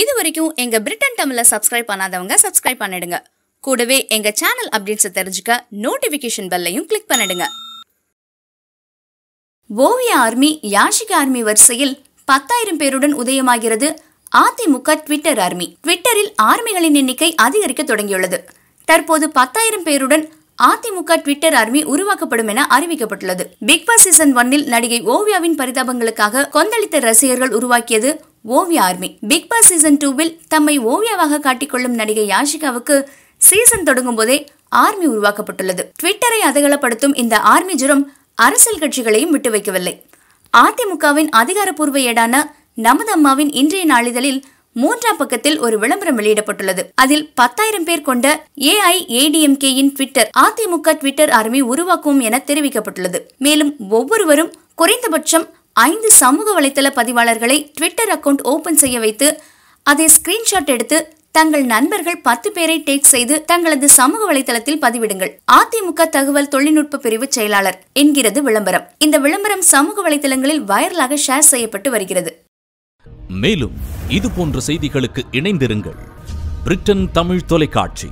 இது வரைக்கும் எங்கள் பிரிட்டன் தமிழை சப்ஸ்கிரைப் பண்ணாதவங்க சப்ஸ்கிரைப் பண்ணிடுங்க கூடவே எங்கள் சேனல் அப்டேட்ஸை தெரிஞ்சுக்க நோட்டிஃபிகேஷன் பெல்லையும் கிளிக் பண்ணிடுங்க ஓவிய ஆர்மி யாஷிக ஆர்மி வரிசையில் பத்தாயிரம் பேருடன் உதயமாகிறது அதிமுக ட்விட்டர் ஆர்மி ட்விட்டரில் ஆர்மிகளின் எண்ணிக்கை அதிகரிக்க தொடங்கியுள்ளது தற்போது பத்தாயிரம் பேருடன் அதிமுக ட்விட்டர் ஆர்மி உருவாக்கப்படும் என அறிவிக்கப்பட்டுள்ளது பிக் பாஸ் சீசன் ஒன்னில் நடிகை ஓவியாவின் பரிதாபங்களுக்காக கொந்தளித்த ரசிகர்கள் உருவாக்கியது Oviya army Bigg Boss season டூவில் தம்மை ஓவியாவாக காட்டிக்கொள்ளும் நடிகை யாஷிகாவுக்கு சீசன் தொடங்கும் போதே ஆர்மி உருவாக்கப்பட்டுள்ளது ட்விட்டரை அதகலப்படுத்தும் இந்த ஆர்மி ஜுரம் அரசியல் கட்சிகளையும் விட்டு வைக்கவில்லை அதிமுகவின் அதிகாரப்பூர்வ ஏடான நமது அம்மாவின் இன்றைய நாளிதழில் மூன்றாம் பக்கத்தில் ஒரு விளம்பரம் வெளியிடப்பட்டுள்ளது அதில் பத்தாயிரம் பேர் கொண்ட ஏஐ யின் ட்விட்டர் அதிமுக ட்விட்டர் ஆர்மி உருவாக்கும் என தெரிவிக்கப்பட்டுள்ளது மேலும் ஒவ்வொருவரும் குறைந்தபட்சம் ஐந்து சமூக வலைத்தள பதிவாளர்களை ட்விட்டர் அக்கவுண்ட் ஓபன் செய்ய வைத்து அதை ஸ்கிரீன்ஷாட் எடுத்து தங்கள் நண்பர்கள் பத்து பேரை டேக் செய்து தங்களது சமூக வலைதளத்தில் பதிவிடுங்கள் அதிமுக தகவல் தொழில்நுட்ப பிரிவு செயலாளர் என்கிறது விளம்பரம் இந்த விளம்பரம் சமூக வலைதளங்களில் வைரலாக ஷேர் செய்யப்பட்டு வருகிறது மேலும் இது போன்ற செய்திகளுக்கு இணைந்திருங்கள் பிரிட்டன் தமிழ் தொலைக்காட்சி